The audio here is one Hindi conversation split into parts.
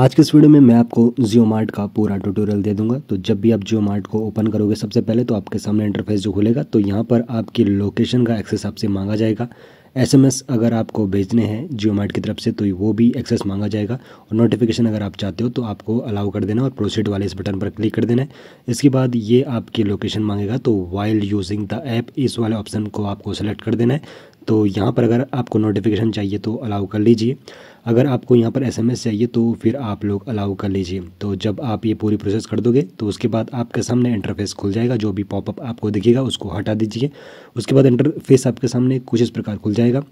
आज के इस वीडियो में मैं आपको जियो मार्ट का पूरा ट्यूटोरियल दे दूंगा तो जब भी आप जियो मार्ट को ओपन करोगे सबसे पहले तो आपके सामने इंटरफेस जो खुलेगा तो यहाँ पर आपकी लोकेशन का एक्सेस आपसे मांगा जाएगा एसएमएस अगर आपको भेजने हैं जियो मार्ट की तरफ से तो वो भी एक्सेस मांगा जाएगा और नोटिफिकेशन अगर आप चाहते हो तो आपको अलाउ कर देना और प्रोसीड वाले इस बटन पर क्लिक कर देना है इसके बाद ये आपकी लोकेशन मांगेगा तो वाइल्ड यूजिंग द ऐप इस वाले ऑप्शन को आपको सेलेक्ट कर देना है तो यहाँ पर अगर आपको नोटिफिकेशन चाहिए तो अलाउ कर लीजिए अगर आपको यहाँ पर एसएमएस चाहिए तो फिर आप लोग अलाउ कर लीजिए तो जब आप ये पूरी प्रोसेस कर दोगे तो उसके बाद आपके सामने इंटरफेस खुल जाएगा जो भी पॉपअप आपको दिखेगा उसको हटा दीजिए उसके बाद इंटरफेस आपके सामने कुछ इस प्रकार खुल जाएगा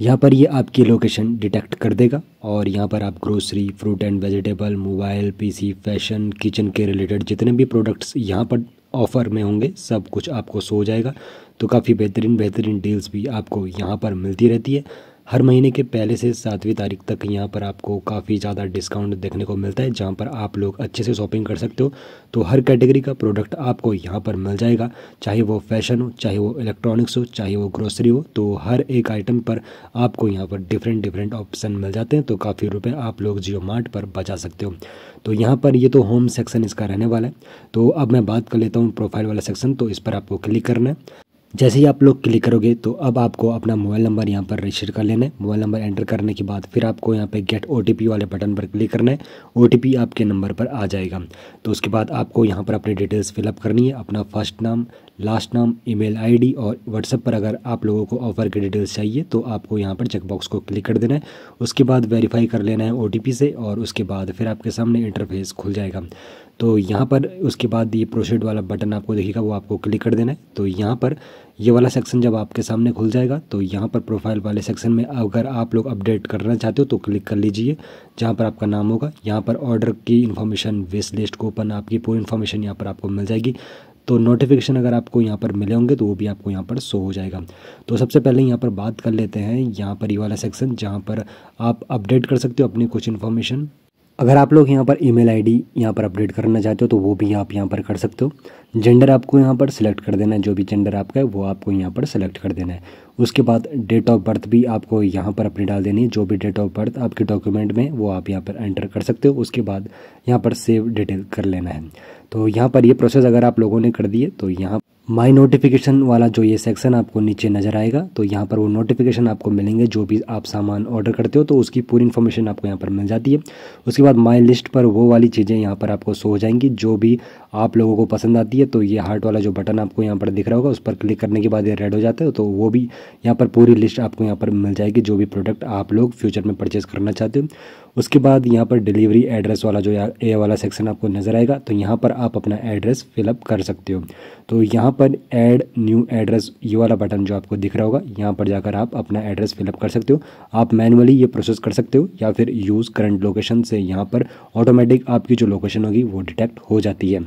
यहाँ पर ये आपकी लोकेशन डिटेक्ट कर देगा और यहाँ पर आप grocery fruit and vegetable mobile PC fashion kitchen के रिलेटेड जितने भी प्रोडक्ट्स यहाँ पर ऑफ़र में होंगे सब कुछ आपको सो जाएगा तो काफ़ी बेहतरीन बेहतरीन डील्स भी आपको यहाँ पर मिलती रहती है हर महीने के पहले से सातवीं तारीख तक यहाँ पर आपको काफ़ी ज़्यादा डिस्काउंट देखने को मिलता है जहाँ पर आप लोग अच्छे से शॉपिंग कर सकते हो तो हर कैटेगरी का प्रोडक्ट आपको यहाँ पर मिल जाएगा चाहे वो फैशन हो चाहे वो इलेक्ट्रॉनिक्स हो चाहे वो ग्रोसरी हो तो हर एक आइटम पर आपको यहाँ पर डिफरेंट डिफरेंट ऑप्शन मिल जाते हैं तो काफ़ी रुपये आप लोग जियो मार्ट पर बचा सकते हो तो यहाँ पर ये तो होम सेक्शन इसका रहने वाला है तो अब मैं बात कर लेता हूँ प्रोफाइल वाला सेक्शन तो इस पर आपको क्लिक करना है जैसे ही आप लोग क्लिक करोगे तो अब आपको अपना मोबाइल नंबर यहाँ पर रजिस्टर कर लेना है मोबाइल नंबर एंटर करने के बाद फिर आपको यहाँ पे गेट ओ वाले बटन पर क्लिक करना है ओ आपके नंबर पर आ जाएगा तो उसके बाद आपको यहाँ पर अपनी डिटेल्स फिलअप करनी है अपना फर्स्ट नाम लास्ट नाम ईमेल आईडी और व्हाट्सएप पर अगर आप लोगों को ऑफर की डिटेल्स चाहिए तो आपको यहाँ पर चेकबॉक्स को क्लिक कर देना है उसके बाद वेरीफाई कर लेना है ओ से और उसके बाद फिर आपके सामने इंटरफेस खुल जाएगा तो यहाँ पर उसके बाद ये प्रोसीड वाला बटन आपको देखेगा वो आपको क्लिक कर देना है तो यहाँ पर ये वाला सेक्शन जब आपके सामने खुल जाएगा तो यहाँ पर प्रोफाइल वाले सेक्शन में अगर आप लोग अपडेट करना चाहते हो तो क्लिक कर लीजिए जहाँ पर आपका नाम होगा यहाँ पर ऑर्डर की इन्फॉर्मेशन वेस्ट लिस्ट को ओपन आपकी पूरी इन्फॉर्मेशन यहाँ पर आपको मिल जाएगी तो नोटिफिकेशन अगर आपको यहाँ पर मिले होंगे तो वो भी आपको यहाँ पर शो हो जाएगा तो सबसे पहले यहाँ पर बात कर लेते हैं यहाँ पर ये वाला सेक्शन जहाँ पर आप अपडेट कर सकते हो अपनी कुछ इन्फॉर्मेशन अगर आप लोग यहाँ पर ईमेल आईडी यहाँ पर अपडेट करना चाहते हो तो वो भी आप यहाँ पर कर सकते हो जेंडर आपको यहाँ पर सिलेक्ट कर देना है जो भी जेंडर आपका है वो आपको यहाँ पर सिलेक्ट कर देना है उसके बाद डेट ऑफ बर्थ भी आपको यहाँ पर अपनी डाल देनी है जो भी डेट ऑफ बर्थ आपके डॉक्यूमेंट में वो आप यहाँ पर एंटर कर सकते हो उसके बाद यहाँ पर सेव डिटेल कर लेना है तो यहाँ पर ये यह प्रोसेस अगर आप लोगों ने कर दिए तो यहाँ माई नोटिफिकेशन वाला जो ये सेक्शन आपको नीचे नज़र आएगा तो यहाँ पर वो नोटिफिकेशन आपको मिलेंगे जो भी आप सामान ऑर्डर करते हो तो उसकी पूरी इन्फॉर्मेशन आपको यहाँ पर मिल जाती है उसके बाद माई लिस्ट पर वो वाली चीज़ें यहाँ पर आपको शो हो जाएंगी जो भी आप लोगों को पसंद आती है तो ये हार्ट वाला जो बटन आपको यहाँ पर दिख रहा होगा उस पर क्लिक करने के बाद ये रेड हो जाता है तो वो भी यहाँ पर पूरी लिस्ट आपको यहाँ पर मिल जाएगी जो भी प्रोडक्ट आप लोग फ्यूचर में परचेज़ करना चाहते हो उसके बाद यहाँ पर डिलीवरी एड्रेस वाला जो ए वाला सेक्शन आपको नज़र आएगा तो यहाँ पर आप अपना एड्रेस फिलअप कर सकते हो तो यहाँ पर एड न्यू एड्रेस ये वाला बटन जो आपको दिख रहा होगा यहाँ पर जाकर आप अपना एड्रेस फिलअप कर सकते हो आप मैनुअली ये प्रोसेस कर सकते हो या फिर यूज़ करंट लोकेशन से यहाँ पर ऑटोमेटिक आपकी जो लोकेशन होगी वो डिटेक्ट हो जाती है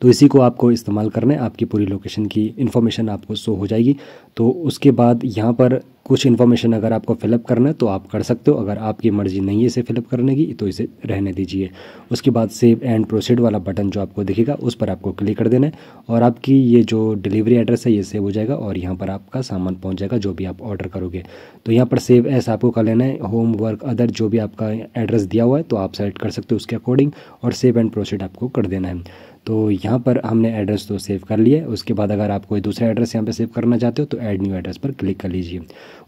तो इसी को आपको इस्तेमाल करना है आपकी पूरी लोकेशन की इन्फॉर्मेशन आपको शो हो जाएगी तो उसके बाद यहाँ पर कुछ इन्फॉर्मेशन अगर आपको फिलअप करना है तो आप कर सकते हो अगर आपकी मर्ज़ी नहीं है इसे फिलअप करने की तो इसे रहने दीजिए उसके बाद सेव एंड प्रोसीड वाला बटन जो आपको दिखेगा उस पर आपको क्लिक कर देना है और आपकी ये जो डिलीवरी एड्रेस है ये सेव हो जाएगा और यहाँ पर आपका सामान पहुँच जाएगा जो भी आप ऑर्डर करोगे तो यहाँ पर सेव एस आपको कर लेना है होम वर्क अदर जो भी आपका एड्रेस दिया हुआ है तो आप सेलेक्ट कर सकते हो उसके अकॉर्डिंग और सेव एंड प्रोसीड आपको कर देना है तो यहाँ पर हमने एड्रेस तो सेव कर लिया उसके बाद अगर आप कोई दूसरा एड्रेस यहाँ पे सेव करना चाहते हो तो ऐड न्यू एड्रेस पर क्लिक कर लीजिए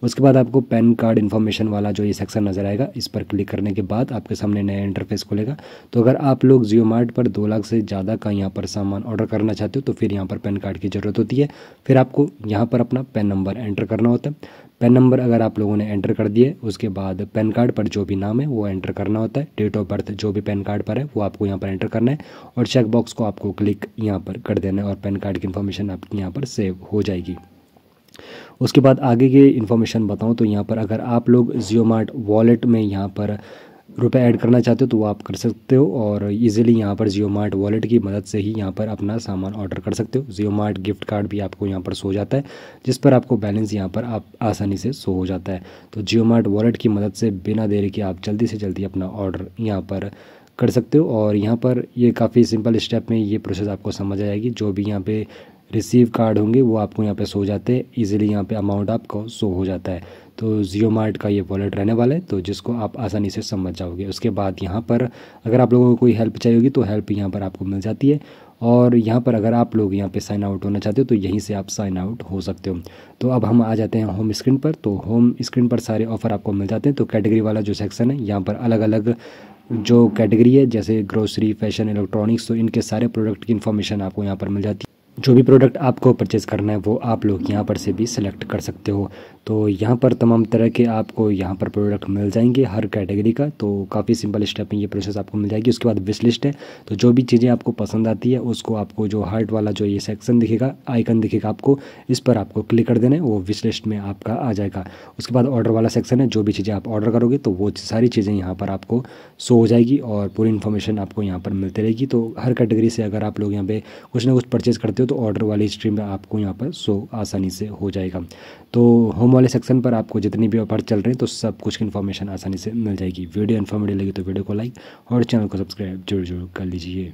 उसके बाद आपको पैन कार्ड इन्फॉर्मेशन वाला जो ये सेक्शन नज़र आएगा इस पर क्लिक करने के बाद आपके सामने नया इंटरफेस खुलेगा तो अगर आप लोग जियो मार्ट पर दो लाख से ज़्यादा का यहाँ पर सामान ऑर्डर करना चाहते हो तो फिर यहाँ पर पैन कार्ड की ज़रूरत होती है फिर आपको यहाँ पर अपना पैन नंबर एंटर करना होता है पेन नंबर अगर आप लोगों ने एंटर कर दिए उसके बाद पैन कार्ड पर जो भी नाम है वो एंटर करना होता है डेट ऑफ बर्थ जो भी पेन कार्ड पर है वो आपको यहाँ पर एंटर करना है और चेकबॉक्स को आपको क्लिक यहाँ पर कर देना है और पैन कार्ड की इन्फॉर्मेशन आपकी यहाँ पर सेव हो जाएगी उसके बाद आगे की इन्फॉर्मेशन बताऊँ तो यहाँ पर अगर आप लोग जियो मार्ट वॉलेट में यहाँ पर रुपए ऐड करना चाहते हो तो वो आप कर सकते हो और इजीली यहाँ पर जियो मार्ट वॉलेट की मदद से ही यहाँ पर अपना सामान ऑर्डर कर सकते हो जियो मार्ट गिफ्ट कार्ड भी आपको यहाँ पर सो जाता है जिस पर आपको बैलेंस यहाँ पर आप आसानी से सो हो जाता है तो जियो मार्ट वॉलेट की मदद से बिना देरी के आप जल्दी से जल्दी अपना ऑर्डर यहाँ पर कर सकते हो और यहाँ पर ये काफ़ी सिंपल स्टेप में ये प्रोसेस आपको समझ आएगी जो भी यहाँ पर रिसीव कार्ड होंगे वो आपको यहाँ पे सो जाते हैं ईजिली यहाँ पे अमाउंट आपको सो हो जाता है तो जियो मार्ट का ये वॉलेट रहने वाला है तो जिसको आप आसानी से समझ जाओगे उसके बाद यहाँ पर अगर आप लोगों को कोई हेल्प चाहिए होगी तो हेल्प यहाँ पर आपको मिल जाती है और यहाँ पर अगर आप लोग यहाँ पे साइन आउट होना चाहते हो तो यहीं से आप साइन आउट हो सकते हो तो अब हम आ जाते हैं होम स्क्रीन पर तो होम स्क्रीन पर सारे ऑफ़र आपको मिल जाते हैं तो कैटेगरी वाला जो सेक्शन है यहाँ पर अलग अलग जो कैटेगरी है जैसे ग्रोसरी फैशन इलेक्ट्रॉनिक्स तो इनके सारे प्रोडक्ट की इन्फॉर्मेशन आपको यहाँ पर मिल जाती है जो भी प्रोडक्ट आपको परचेज़ करना है वो आप लोग यहाँ पर से भी सिलेक्ट कर सकते हो तो यहाँ पर तमाम तरह के आपको यहाँ पर प्रोडक्ट मिल जाएंगे हर कैटेगरी का तो काफ़ी सिंपल स्टेप में ये प्रोसेस आपको मिल जाएगी उसके बाद विश लिस्ट है तो जो भी चीज़ें आपको पसंद आती है उसको आपको जो हार्ट वाला जो ये सेक्शन दिखेगा आइकन दिखेगा आपको इस पर आपको क्लिक कर देना है वो विश लिस्ट में आपका आ जाएगा उसके बाद ऑर्डर वाला सेक्शन है जो भी चीज़ें आप ऑर्डर करोगे तो वो सारी चीज़ें यहाँ पर आपको शो हो जाएगी और पूरी इन्फॉर्मेशन आपको यहाँ पर मिलती रहेगी तो हर कैटेगरी से अगर आप लोग यहाँ पर कुछ ना कुछ परचेज़ करते हो तो तो ऑर्डर वाली हिस्ट्री में आपको यहाँ पर सो आसानी से हो जाएगा तो होम वाले सेक्शन पर आपको जितनी भी ऑफर चल रहे हैं तो सब कुछ की इन्फॉर्मेशन आसानी से मिल जाएगी वीडियो इन्फॉर्मेटिव लगी तो वीडियो को लाइक और चैनल को सब्सक्राइब जरूर जरूर कर लीजिए